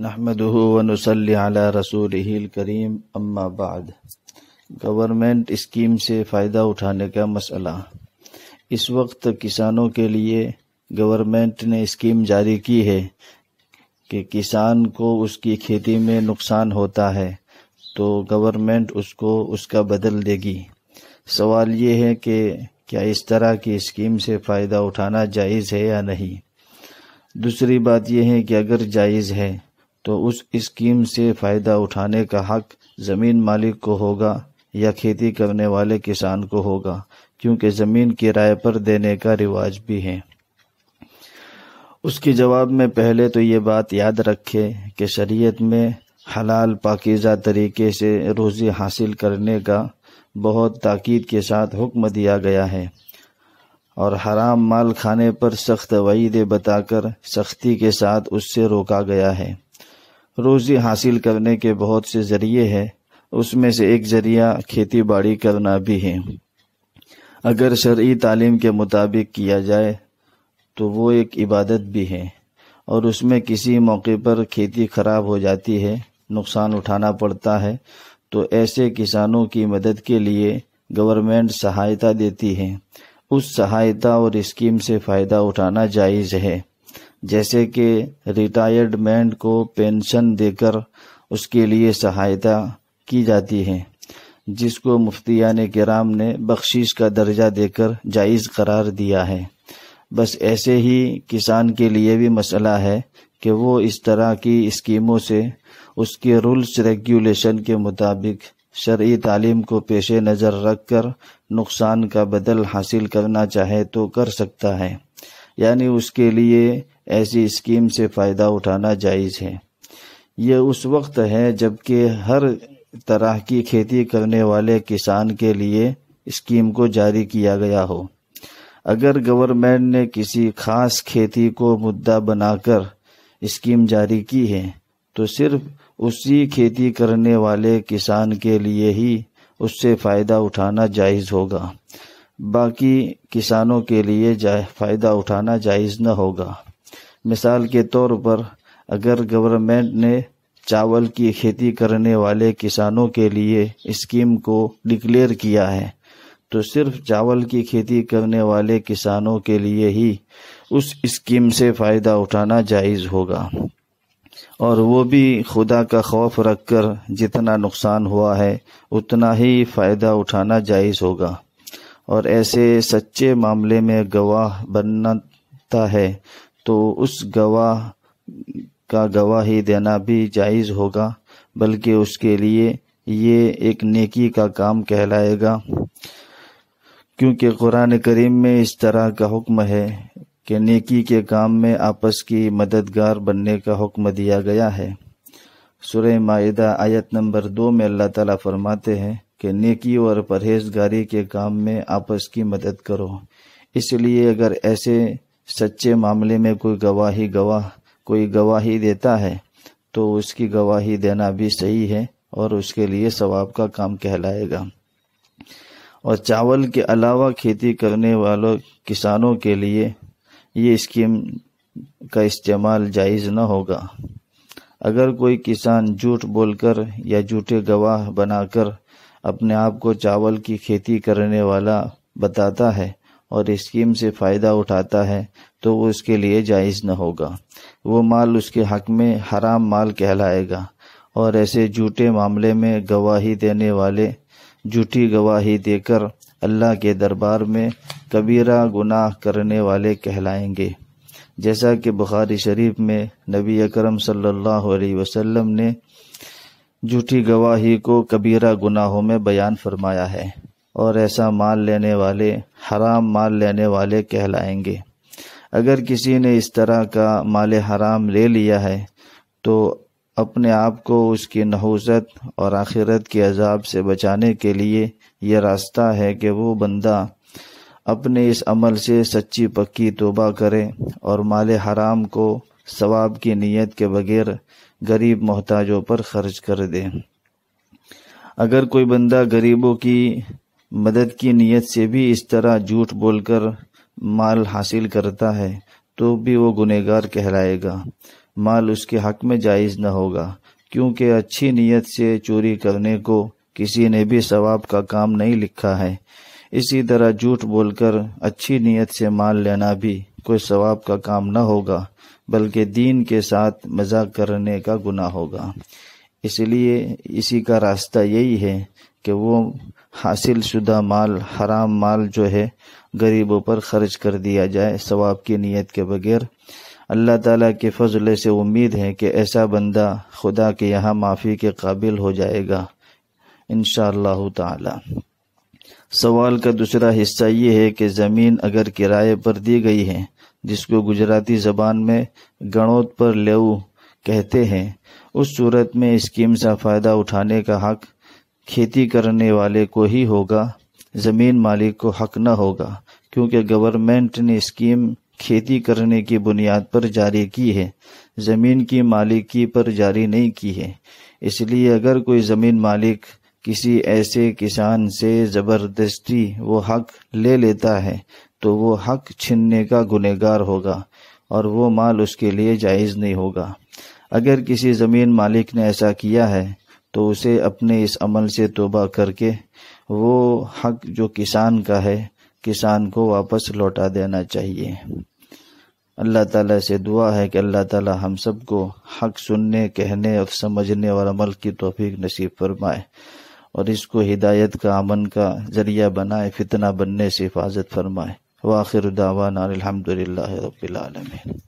नहमदनसली रसूल करीम अम्माबाद government scheme से फ़ायदा उठाने का मसला इस वक्त किसानों के लिए गवर्नमेंट ने स्कीम जारी की है कि किसान को उसकी खेती में नुकसान होता है तो गवर्नमेंट उसको उसका बदल देगी सवाल ये है कि क्या इस तरह की स्कीम से फ़ायदा उठाना जायज़ है या नहीं दूसरी बात यह है कि अगर जायज़ है तो उस स्कीम से फायदा उठाने का हक जमीन मालिक को होगा या खेती करने वाले किसान को होगा क्योंकि जमीन किराए पर देने का रिवाज भी है उसके जवाब में पहले तो ये बात याद रखें कि शरीयत में हलाल पाकिज़ा तरीके से रोज़ी हासिल करने का बहुत ताकीद के साथ हुक्म दिया गया है और हराम माल खाने पर सख्त वईदे बताकर सख्ती के साथ उससे रोका गया है रोज़ी हासिल करने के बहुत से ज़रिए हैं उसमें से एक ज़रिया खेती बाड़ी करना भी है अगर शर्य तालीम के मुताबिक किया जाए तो वो एक इबादत भी है और उसमें किसी मौके पर खेती खराब हो जाती है नुकसान उठाना पड़ता है तो ऐसे किसानों की मदद के लिए गवर्नमेंट सहायता देती है उस सहायता और स्कीम से फ़ायदा उठाना जायज़ है जैसे कि रिटायर्डमेंट को पेंशन देकर उसके लिए सहायता की जाती है जिसको मुफ्तियान कराम ने बख्शीश का दर्जा देकर जायज़ करार दिया है बस ऐसे ही किसान के लिए भी मसला है कि वो इस तरह की स्कीमों से उसके रूल्स रेगुलेशन के मुताबिक शर्य तालीम को पेश नज़र रख कर नुकसान का बदल हासिल करना चाहे तो कर सकता है यानी उसके लिए ऐसी स्कीम से फ़ायदा उठाना जायज़ है यह उस वक्त है जबकि हर तरह की खेती करने वाले किसान के लिए स्कीम को जारी किया गया हो अगर गवर्नमेंट ने किसी खास खेती को मुद्दा बनाकर स्कीम जारी की है तो सिर्फ उसी खेती करने वाले किसान के लिए ही उससे फ़ायदा उठाना जायज़ होगा बाकी किसानों के लिए फ़ायदा उठाना जायज़ न होगा मिसाल के तौर पर अगर गवर्नमेंट ने चावल की खेती करने वाले किसानों के लिए स्कीम को डिक्लेयर किया है तो सिर्फ चावल की खेती करने वाले किसानों के लिए ही उस स्कीम से फ़ायदा उठाना जायज़ होगा और वो भी खुदा का खौफ रखकर जितना नुकसान हुआ है उतना ही फ़ायदा उठाना जायज़ होगा और ऐसे सच्चे मामले में गवाह बनता है तो उस गवाह का गवाही देना भी जायज़ होगा बल्कि उसके लिए ये एक नेकी का काम कहलाएगा क्योंकि कुरान करीम में इस तरह का हुक्म है कि नेकी के काम में आपस की मददगार बनने का हुक्म दिया गया है सुरह मायदा आयत नंबर दो में अल्लाह ताला फरमाते हैं कि नेकी और परहेजगारी के काम में आपस की मदद करो इसलिए अगर ऐसे सच्चे मामले में कोई गवाही गवाह कोई गवाही देता है तो उसकी गवाही देना भी सही है और उसके लिए सवाब का काम कहलाएगा और चावल के अलावा खेती करने वालों किसानों के लिए ये स्कीम का इस्तेमाल जायज़ न होगा अगर कोई किसान झूठ बोलकर या झूठे गवाह बनाकर अपने आप को चावल की खेती करने वाला बताता है और स्कीम से फ़ायदा उठाता है तो वो उसके लिए जायज़ न होगा वो माल उसके हक में हराम माल कहलाएगा और ऐसे झूठे मामले में गवाही देने वाले झूठी गवाही देकर अल्लाह के दरबार में कबीरा गुनाह करने वाले कहलाएंगे जैसा कि बुखारी शरीफ में नबी अकरम सल्लल्लाहु अलैहि वसल्लम ने झूठी गवाही को कबीरा गुनाहों में बयान फरमाया है और ऐसा माल लेने वाले हराम माल लेने वाले कहलाएंगे अगर किसी ने इस तरह का माल हराम ले लिया है तो अपने आप को उसकी नहूसत और आखिरत के अजाब से बचाने के लिए यह रास्ता है कि वो बंदा अपने इस अमल से सच्ची पक्की तोबा करे और माल हराम को सवाब की नीयत के बगैर गरीब मोहताजों पर खर्च कर दे अगर कोई बंदा गरीबों की मदद की नीयत से भी इस तरह झूठ बोलकर माल हासिल करता है तो भी वो गुनहगार कहलाएगा माल उसके हक में जायज़ न होगा क्योंकि अच्छी नीयत से चोरी करने को किसी ने भी सवाब का काम नहीं लिखा है इसी तरह झूठ बोलकर अच्छी नीयत से माल लेना भी कोई सवाब का काम न होगा बल्कि दीन के साथ मजाक करने का गुना होगा इसलिए इसी का रास्ता यही है कि वो हासिल शुदा माल हराम माल जो है गरीबों पर खर्च कर दिया जाए सवाब की नीयत के बगैर अल्लाह ताला के फजल से उम्मीद है कि ऐसा बंदा खुदा के यहाँ माफ़ी के काबिल हो जाएगा इन ताला सवाल का दूसरा हिस्सा ये है कि ज़मीन अगर किराए पर दी गई है जिसको गुजराती ज़बान में गणोत पर लेऊ कहते हैं उस सूरत में स्कीम से फ़ायदा उठाने का हक खेती करने वाले को ही होगा ज़मीन मालिक को हक न होगा क्योंकि गवर्नमेंट ने स्कीम खेती करने की बुनियाद पर जारी की है ज़मीन की मालिकी पर जारी नहीं की है इसलिए अगर कोई ज़मीन मालिक किसी ऐसे किसान से ज़बरदस्ती वो हक ले लेता है तो वो हक छीनने का गुनहगार होगा और वो माल उसके लिए जायज़ नहीं होगा अगर किसी ज़मीन मालिक ने ऐसा किया है तो उसे अपने इस अमल से तोबा करके वो हक जो किसान का है किसान को वापस लौटा देना चाहिए अल्लाह ताला से दुआ है कि अल्लाह ताला हम सबको हक सुनने कहने और समझने और अमल की तोफीक नसीब फरमाए और इसको हिदायत का अमन का जरिया बनाए फितना बनने से हिफाजत फरमाए वाखिर दावान अलहमदिल्ला